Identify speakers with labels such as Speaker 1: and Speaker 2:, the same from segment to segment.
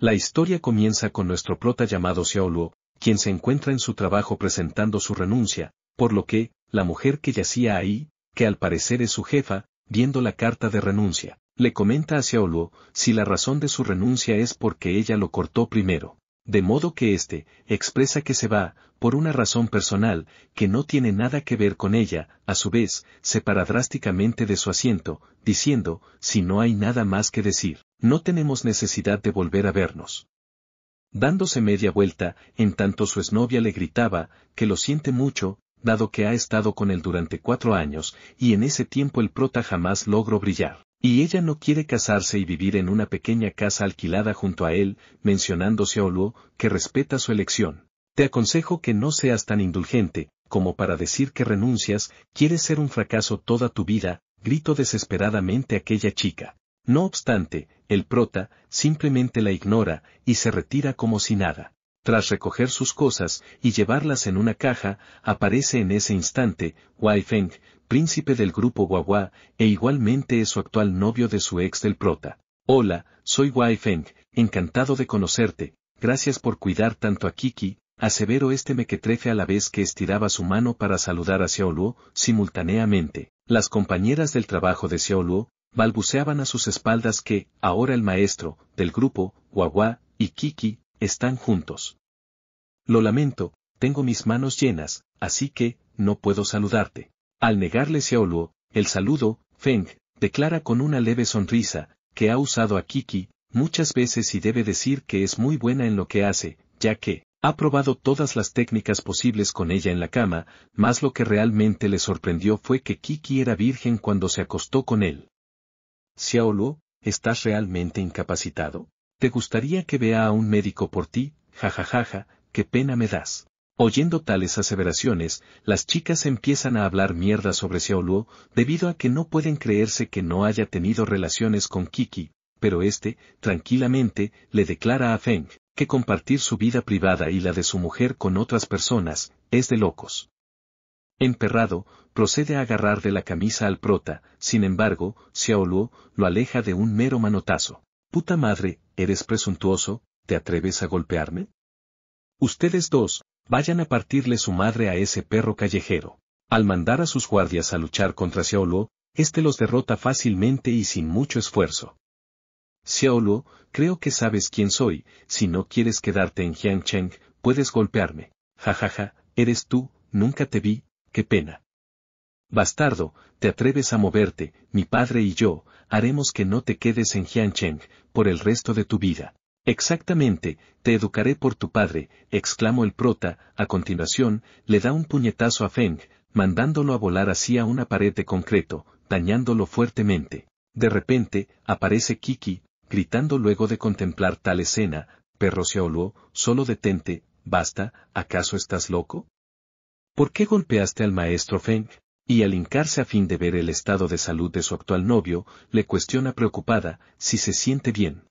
Speaker 1: La historia comienza con nuestro prota llamado Xiaoluo, quien se encuentra en su trabajo presentando su renuncia, por lo que, la mujer que yacía ahí, que al parecer es su jefa, viendo la carta de renuncia, le comenta a Xiaoluo si la razón de su renuncia es porque ella lo cortó primero. De modo que éste, expresa que se va, por una razón personal, que no tiene nada que ver con ella, a su vez, se para drásticamente de su asiento, diciendo, si no hay nada más que decir. No tenemos necesidad de volver a vernos. Dándose media vuelta, en tanto su exnovia le gritaba, que lo siente mucho, dado que ha estado con él durante cuatro años, y en ese tiempo el prota jamás logró brillar. Y ella no quiere casarse y vivir en una pequeña casa alquilada junto a él, mencionándose a Oluo, que respeta su elección. Te aconsejo que no seas tan indulgente, como para decir que renuncias, quieres ser un fracaso toda tu vida, gritó desesperadamente aquella chica. No obstante, el prota simplemente la ignora y se retira como si nada. Tras recoger sus cosas y llevarlas en una caja, aparece en ese instante Wai Feng, príncipe del grupo Guagua, e igualmente es su actual novio de su ex del prota. Hola, soy Wai Feng, encantado de conocerte, gracias por cuidar tanto a Kiki, asevero este mequetrefe a la vez que estiraba su mano para saludar a Xiaoluo simultáneamente. Las compañeras del trabajo de Xiaoluo balbuceaban a sus espaldas que, ahora el maestro, del grupo, Guagua, y Kiki, están juntos. Lo lamento, tengo mis manos llenas, así que, no puedo saludarte. Al negarle Xiaoluo, el saludo, Feng, declara con una leve sonrisa, que ha usado a Kiki, muchas veces y debe decir que es muy buena en lo que hace, ya que, ha probado todas las técnicas posibles con ella en la cama, más lo que realmente le sorprendió fue que Kiki era virgen cuando se acostó con él. Xiaolu, ¿estás realmente incapacitado? ¿Te gustaría que vea a un médico por ti? Jajajaja, ja, ja, ja, qué pena me das. Oyendo tales aseveraciones, las chicas empiezan a hablar mierda sobre Xiaoluo, debido a que no pueden creerse que no haya tenido relaciones con Kiki, pero este, tranquilamente, le declara a Feng que compartir su vida privada y la de su mujer con otras personas es de locos. Emperrado, procede a agarrar de la camisa al prota, sin embargo, Xiaoluo lo aleja de un mero manotazo. Puta madre, eres presuntuoso, ¿te atreves a golpearme? Ustedes dos, vayan a partirle su madre a ese perro callejero. Al mandar a sus guardias a luchar contra Xiaoluo, éste los derrota fácilmente y sin mucho esfuerzo. Xiaoluo, creo que sabes quién soy, si no quieres quedarte en Jiangcheng, puedes golpearme. Jajaja, ja, ja, eres tú, nunca te vi, qué pena. Bastardo, te atreves a moverte, mi padre y yo, haremos que no te quedes en Jiancheng, por el resto de tu vida. Exactamente, te educaré por tu padre, exclamó el prota, a continuación, le da un puñetazo a Feng, mandándolo a volar hacia una pared de concreto, dañándolo fuertemente. De repente, aparece Kiki, gritando luego de contemplar tal escena, perro Xiaoluo, solo detente, basta, ¿acaso estás loco? ¿Por qué golpeaste al maestro Feng? Y al hincarse a fin de ver el estado de salud de su actual novio, le cuestiona preocupada si se siente bien.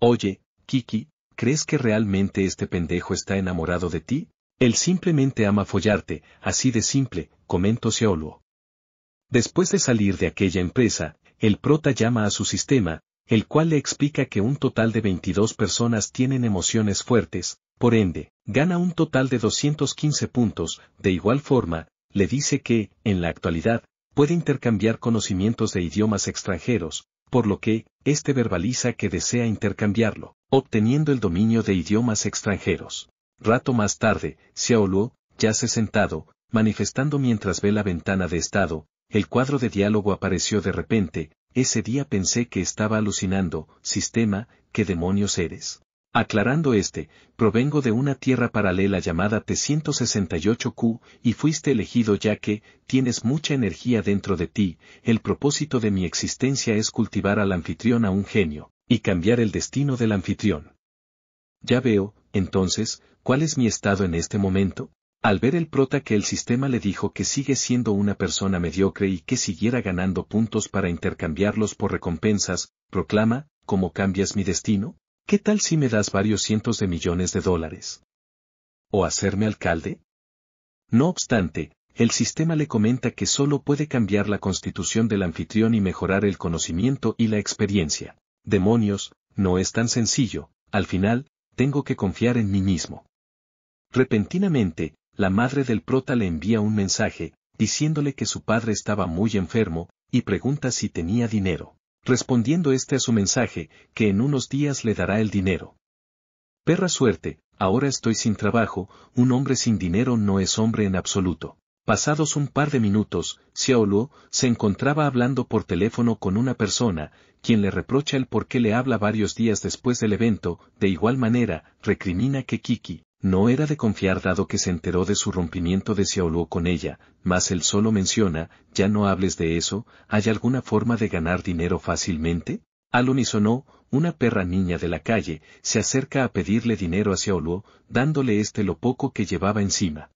Speaker 1: Oye, Kiki, ¿crees que realmente este pendejo está enamorado de ti? Él simplemente ama follarte, así de simple, comentó Xiaoluo. Después de salir de aquella empresa, el prota llama a su sistema, el cual le explica que un total de 22 personas tienen emociones fuertes, por ende, gana un total de 215 puntos, de igual forma, le dice que, en la actualidad, puede intercambiar conocimientos de idiomas extranjeros, por lo que, este verbaliza que desea intercambiarlo, obteniendo el dominio de idiomas extranjeros. Rato más tarde, Xiaoluo, yace sentado, manifestando mientras ve la ventana de estado, el cuadro de diálogo apareció de repente, ese día pensé que estaba alucinando, sistema, ¿qué demonios eres? Aclarando este, provengo de una tierra paralela llamada T168Q y fuiste elegido ya que, tienes mucha energía dentro de ti, el propósito de mi existencia es cultivar al anfitrión a un genio, y cambiar el destino del anfitrión. Ya veo, entonces, cuál es mi estado en este momento. Al ver el prota que el sistema le dijo que sigue siendo una persona mediocre y que siguiera ganando puntos para intercambiarlos por recompensas, proclama, ¿cómo cambias mi destino? ¿Qué tal si me das varios cientos de millones de dólares? ¿O hacerme alcalde? No obstante, el sistema le comenta que solo puede cambiar la constitución del anfitrión y mejorar el conocimiento y la experiencia. Demonios, no es tan sencillo, al final, tengo que confiar en mí mismo. Repentinamente, la madre del prota le envía un mensaje, diciéndole que su padre estaba muy enfermo, y pregunta si tenía dinero respondiendo este a su mensaje, que en unos días le dará el dinero. Perra suerte, ahora estoy sin trabajo, un hombre sin dinero no es hombre en absoluto. Pasados un par de minutos, Xiaoluo se encontraba hablando por teléfono con una persona, quien le reprocha el por qué le habla varios días después del evento, de igual manera, recrimina que Kiki, no era de confiar dado que se enteró de su rompimiento de Xiaoluo con ella, mas él solo menciona, ya no hables de eso, ¿hay alguna forma de ganar dinero fácilmente? Al no. una perra niña de la calle, se acerca a pedirle dinero a Xiaoluo, dándole este lo poco que llevaba encima.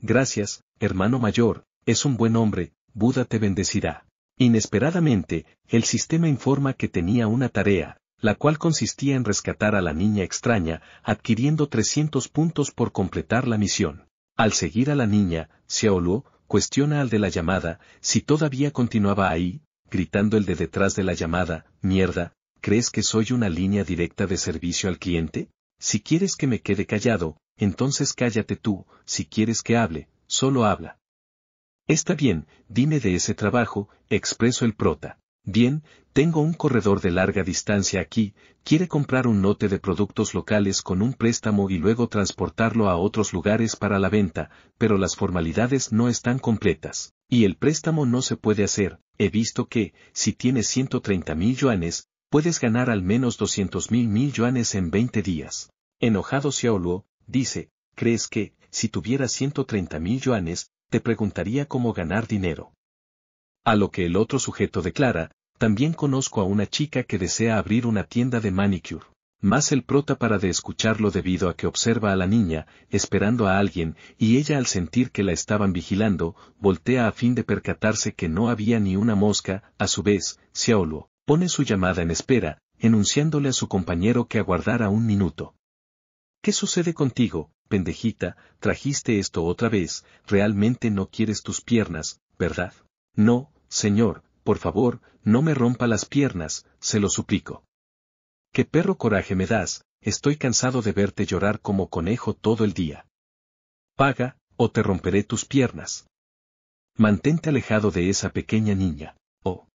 Speaker 1: Gracias, hermano mayor, es un buen hombre, Buda te bendecirá. Inesperadamente, el sistema informa que tenía una tarea, la cual consistía en rescatar a la niña extraña, adquiriendo 300 puntos por completar la misión. Al seguir a la niña, aholó, cuestiona al de la llamada si todavía continuaba ahí, gritando el de detrás de la llamada, mierda, ¿crees que soy una línea directa de servicio al cliente? Si quieres que me quede callado, entonces cállate tú, si quieres que hable, solo habla. Está bien, dime de ese trabajo, expreso el prota. Bien, tengo un corredor de larga distancia aquí, quiere comprar un note de productos locales con un préstamo y luego transportarlo a otros lugares para la venta, pero las formalidades no están completas. Y el préstamo no se puede hacer, he visto que, si tienes 130 mil yuanes, puedes ganar al menos 200 mil mil yuanes en 20 días. Enojado Xiaoluo, dice, ¿crees que, si tuviera 130 mil yuanes, te preguntaría cómo ganar dinero? A lo que el otro sujeto declara, también conozco a una chica que desea abrir una tienda de manicure. Más el prota para de escucharlo debido a que observa a la niña, esperando a alguien, y ella al sentir que la estaban vigilando, voltea a fin de percatarse que no había ni una mosca, a su vez, Xiaoluo, pone su llamada en espera, enunciándole a su compañero que aguardara un minuto. ¿Qué sucede contigo, pendejita? Trajiste esto otra vez, realmente no quieres tus piernas, ¿verdad? No, señor, por favor, no me rompa las piernas, se lo suplico. Qué perro coraje me das, estoy cansado de verte llorar como conejo todo el día. Paga, o te romperé tus piernas. Mantente alejado de esa pequeña niña, oh.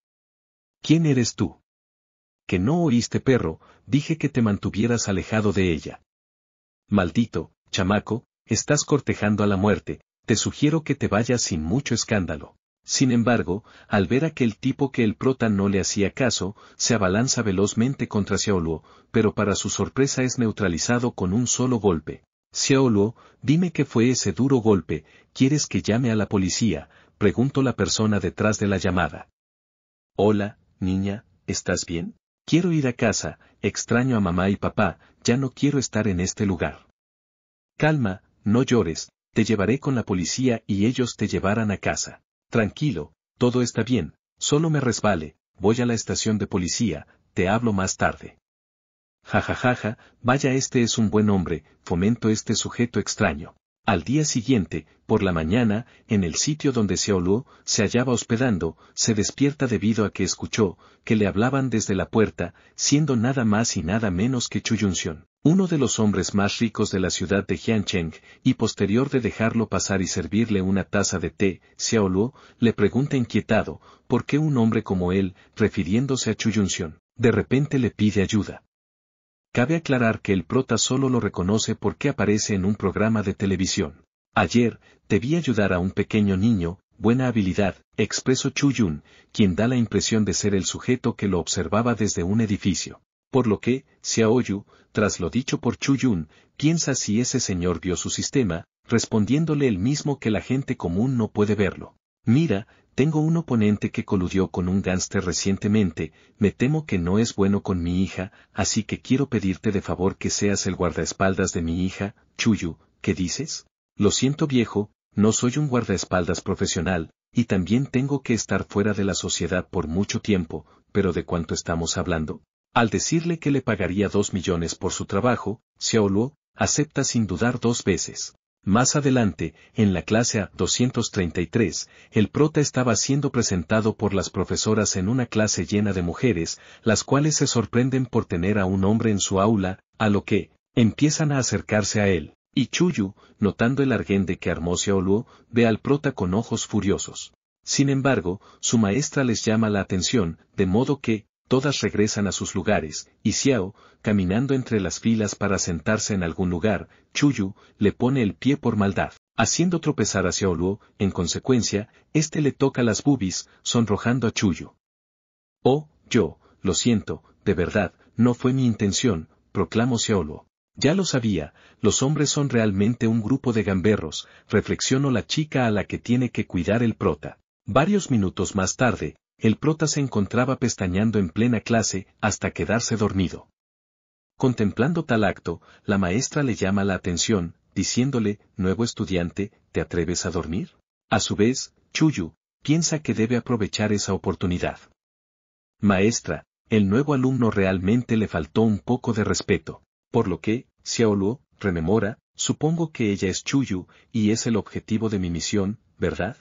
Speaker 1: ¿Quién eres tú? Que no oíste perro, dije que te mantuvieras alejado de ella. Maldito, chamaco, estás cortejando a la muerte, te sugiero que te vayas sin mucho escándalo. Sin embargo, al ver aquel tipo que el prota no le hacía caso, se abalanza velozmente contra Xiaoluo, pero para su sorpresa es neutralizado con un solo golpe. Xiaoluo, dime qué fue ese duro golpe, ¿quieres que llame a la policía? preguntó la persona detrás de la llamada. Hola, niña, ¿estás bien? Quiero ir a casa, extraño a mamá y papá, ya no quiero estar en este lugar. Calma, no llores, te llevaré con la policía y ellos te llevarán a casa. Tranquilo, todo está bien, solo me resbale, voy a la estación de policía, te hablo más tarde. Jajajaja, ja, ja, vaya este es un buen hombre, fomento este sujeto extraño. Al día siguiente, por la mañana, en el sitio donde se oló se hallaba hospedando, se despierta debido a que escuchó que le hablaban desde la puerta, siendo nada más y nada menos que Chuyunción uno de los hombres más ricos de la ciudad de Jiancheng, y posterior de dejarlo pasar y servirle una taza de té, Xiaoluo, le pregunta inquietado, ¿por qué un hombre como él, refiriéndose a Chuyunxion, de repente le pide ayuda? Cabe aclarar que el prota solo lo reconoce porque aparece en un programa de televisión. Ayer, te vi ayudar a un pequeño niño, buena habilidad, expresó Chuyun, quien da la impresión de ser el sujeto que lo observaba desde un edificio por lo que, Xiaoyu, tras lo dicho por Chuyun, piensa si ese señor vio su sistema, respondiéndole el mismo que la gente común no puede verlo. Mira, tengo un oponente que coludió con un gánster recientemente, me temo que no es bueno con mi hija, así que quiero pedirte de favor que seas el guardaespaldas de mi hija, Chuyu, ¿qué dices? Lo siento viejo, no soy un guardaespaldas profesional, y también tengo que estar fuera de la sociedad por mucho tiempo, pero ¿de cuánto estamos hablando? Al decirle que le pagaría dos millones por su trabajo, Xiaoluo acepta sin dudar dos veces. Más adelante, en la clase A233, el prota estaba siendo presentado por las profesoras en una clase llena de mujeres, las cuales se sorprenden por tener a un hombre en su aula, a lo que, empiezan a acercarse a él, y Chuyu, notando el argente que armó Xiaoluo, ve al prota con ojos furiosos. Sin embargo, su maestra les llama la atención, de modo que, todas regresan a sus lugares, y Xiao, caminando entre las filas para sentarse en algún lugar, Chuyu, le pone el pie por maldad, haciendo tropezar a Luo, en consecuencia, este le toca las bubis, sonrojando a Chuyu. Oh, yo, lo siento, de verdad, no fue mi intención, proclamó Luo. Ya lo sabía, los hombres son realmente un grupo de gamberros, reflexionó la chica a la que tiene que cuidar el prota. Varios minutos más tarde, el prota se encontraba pestañando en plena clase hasta quedarse dormido. Contemplando tal acto, la maestra le llama la atención, diciéndole, nuevo estudiante, ¿te atreves a dormir? A su vez, Chuyu, piensa que debe aprovechar esa oportunidad. Maestra, el nuevo alumno realmente le faltó un poco de respeto, por lo que, Xiaoluo, rememora, supongo que ella es Chuyu, y es el objetivo de mi misión, ¿verdad?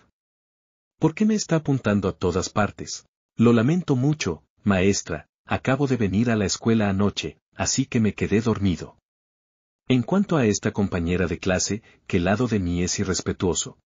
Speaker 1: ¿Por qué me está apuntando a todas partes? Lo lamento mucho, maestra, acabo de venir a la escuela anoche, así que me quedé dormido. En cuanto a esta compañera de clase, que lado de mí es irrespetuoso.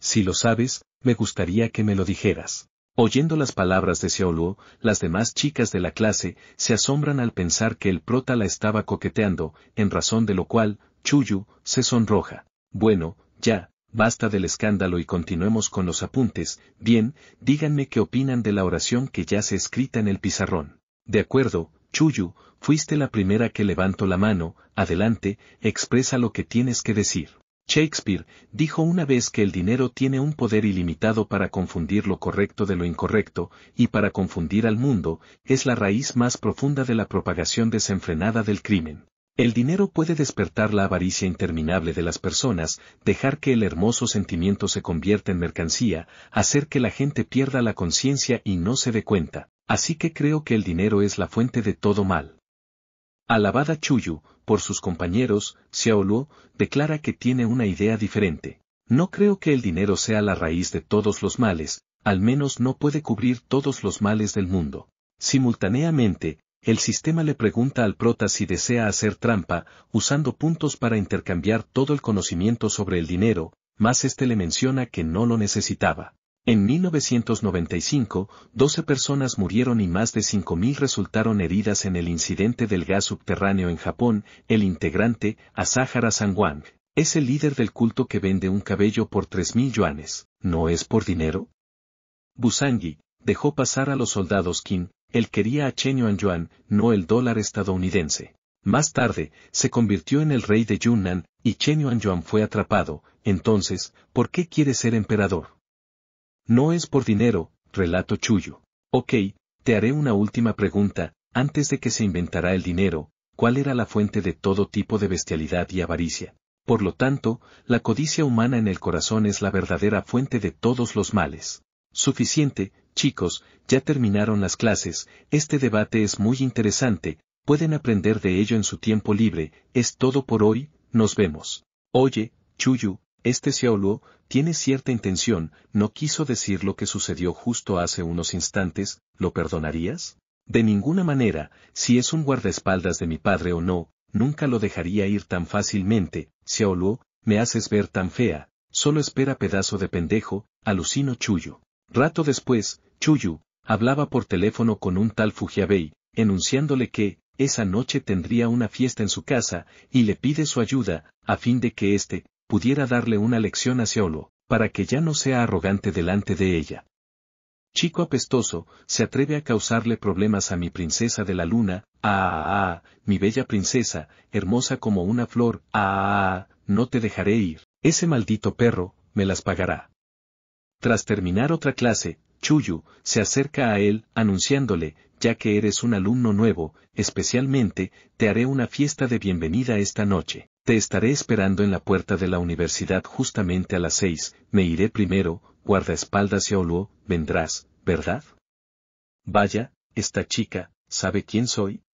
Speaker 1: Si lo sabes, me gustaría que me lo dijeras. Oyendo las palabras de Seoluo, las demás chicas de la clase se asombran al pensar que el prota la estaba coqueteando, en razón de lo cual, Chuyu se sonroja. Bueno, ya, basta del escándalo y continuemos con los apuntes, bien, díganme qué opinan de la oración que ya se escrita en el pizarrón. De acuerdo, Chuyu, fuiste la primera que levantó la mano, adelante, expresa lo que tienes que decir. Shakespeare dijo una vez que el dinero tiene un poder ilimitado para confundir lo correcto de lo incorrecto, y para confundir al mundo, es la raíz más profunda de la propagación desenfrenada del crimen. El dinero puede despertar la avaricia interminable de las personas, dejar que el hermoso sentimiento se convierta en mercancía, hacer que la gente pierda la conciencia y no se dé cuenta. Así que creo que el dinero es la fuente de todo mal. Alabada Chuyu, por sus compañeros, Xiaoluo, declara que tiene una idea diferente. No creo que el dinero sea la raíz de todos los males, al menos no puede cubrir todos los males del mundo. Simultáneamente, el sistema le pregunta al prota si desea hacer trampa, usando puntos para intercambiar todo el conocimiento sobre el dinero, más este le menciona que no lo necesitaba. En 1995, 12 personas murieron y más de 5.000 resultaron heridas en el incidente del gas subterráneo en Japón, el integrante, Asahara Sangwang. Es el líder del culto que vende un cabello por 3.000 yuanes. ¿No es por dinero? Busangi, dejó pasar a los soldados Kim, él quería a Chen Yuan yuan, no el dólar estadounidense. Más tarde, se convirtió en el rey de Yunnan, y Chen Yuan yuan fue atrapado, entonces, ¿por qué quiere ser emperador? No es por dinero, relato Chuyo. Ok, te haré una última pregunta, antes de que se inventara el dinero, ¿cuál era la fuente de todo tipo de bestialidad y avaricia? Por lo tanto, la codicia humana en el corazón es la verdadera fuente de todos los males. Suficiente, Chicos, ya terminaron las clases, este debate es muy interesante, pueden aprender de ello en su tiempo libre, es todo por hoy, nos vemos. Oye, Chuyu, este Xiaoluo, tiene cierta intención, no quiso decir lo que sucedió justo hace unos instantes, ¿lo perdonarías? De ninguna manera, si es un guardaespaldas de mi padre o no, nunca lo dejaría ir tan fácilmente, Xiaoluo, me haces ver tan fea, solo espera pedazo de pendejo, alucino Chuyo. Rato después, Chuyu, hablaba por teléfono con un tal Fujiabei, enunciándole que, esa noche tendría una fiesta en su casa, y le pide su ayuda, a fin de que éste, pudiera darle una lección a Seolo, para que ya no sea arrogante delante de ella. Chico apestoso, se atreve a causarle problemas a mi princesa de la luna, ah, ah, ah mi bella princesa, hermosa como una flor, ah, ah, ah, no te dejaré ir, ese maldito perro, me las pagará. Tras terminar otra clase, Chuyu se acerca a él, anunciándole, ya que eres un alumno nuevo, especialmente, te haré una fiesta de bienvenida esta noche. Te estaré esperando en la puerta de la universidad justamente a las seis, me iré primero, guardaespaldas y vendrás, ¿verdad? Vaya, esta chica, ¿sabe quién soy?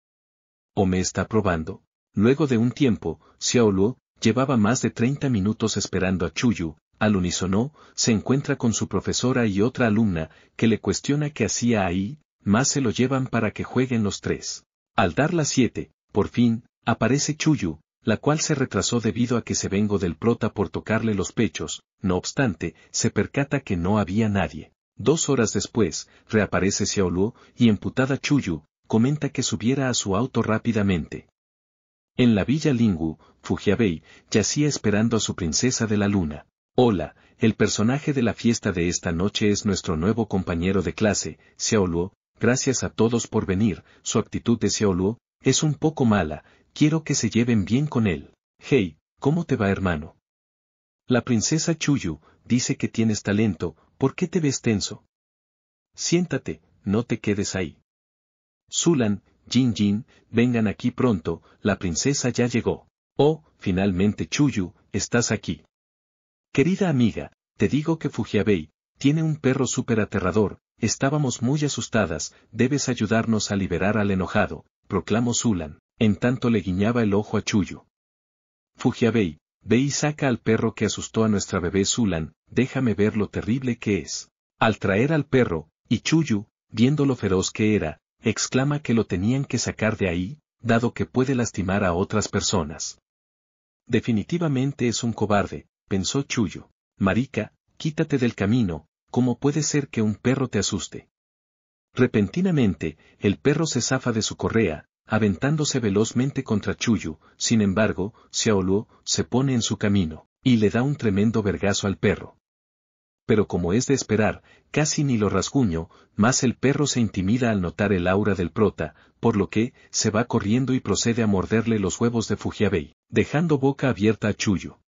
Speaker 1: ¿O me está probando? Luego de un tiempo, Xiaoluo llevaba más de 30 minutos esperando a Chuyu, al unísono, se encuentra con su profesora y otra alumna, que le cuestiona qué hacía ahí, más se lo llevan para que jueguen los tres. Al dar las siete, por fin, aparece Chuyu, la cual se retrasó debido a que se vengo del prota por tocarle los pechos, no obstante, se percata que no había nadie. Dos horas después, reaparece Xiaoluo, y emputada Chuyu, comenta que subiera a su auto rápidamente. En la villa Lingu, Fujiabei yacía esperando a su princesa de la luna. Hola, el personaje de la fiesta de esta noche es nuestro nuevo compañero de clase, Xiaoluo. Gracias a todos por venir, su actitud de Xiaoluo es un poco mala, quiero que se lleven bien con él. Hey, ¿cómo te va hermano? La princesa Chuyu dice que tienes talento, ¿por qué te ves tenso? Siéntate, no te quedes ahí. Zulan, Jin vengan aquí pronto, la princesa ya llegó. Oh, finalmente Chuyu, estás aquí. Querida amiga, te digo que Fujiabei, tiene un perro súper aterrador, estábamos muy asustadas, debes ayudarnos a liberar al enojado, proclamó Zulan, en tanto le guiñaba el ojo a Chuyo. Fujiabei, ve y saca al perro que asustó a nuestra bebé Zulan, déjame ver lo terrible que es. Al traer al perro, y Chuyu, viendo lo feroz que era, exclama que lo tenían que sacar de ahí, dado que puede lastimar a otras personas. Definitivamente es un cobarde, pensó Chuyo. Marica, quítate del camino, ¿cómo puede ser que un perro te asuste? Repentinamente, el perro se zafa de su correa, aventándose velozmente contra Chuyo, sin embargo, Xiaoluo se pone en su camino, y le da un tremendo vergazo al perro. Pero como es de esperar, casi ni lo rasguño, más el perro se intimida al notar el aura del prota, por lo que, se va corriendo y procede a morderle los huevos de Fujiabei, dejando boca abierta a Chuyo.